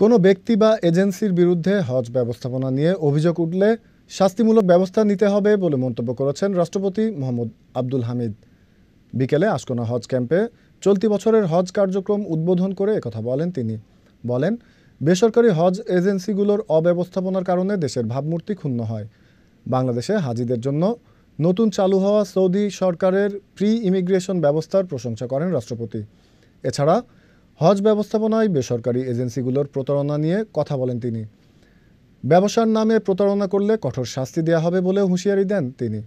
কোনো ব্যক্তি বা এজেন্সির বিরুদ্ধে হজ ব্যবস্থাপনা নিয়ে অভিযোগ উঠলে শাস্তিমূলক ব্যবস্থা নিতে হবে বলে মন্তব্য করেছেন রাষ্ট্রপতি মোহাম্মদ আব্দুল হামিদ বিকেলে আশকোনা হজ ক্যাম্পে চলতি বছরের হজ কার্যক্রম উদ্বোধন করে একথা বলেন তিনি বলেন বেসরকারি হজ এজেন্সিগুলোর অব্যবস্থাপনার কারণে দেশের ভাবমূর্তি ক্ষুণ্ণ হয় বাংলাদেশে হাজিদের জন্য নতুন চালু হওয়া সৌদি সরকারের প্রি ইমিগ্রেশন ব্যবস্থার প্রশংসা করেন রাষ্ট্রপতি এছাড়া হজ ব্যবস্থাপনায় বেসরকারি এজেন্সিগুলোর প্রতারণা নিয়ে কথা বলেন তিনি ব্যবসার নামে প্রতারণা করলে কঠোর শাস্তি দেওয়া হবে বলেও হুঁশিয়ারি দেন তিনি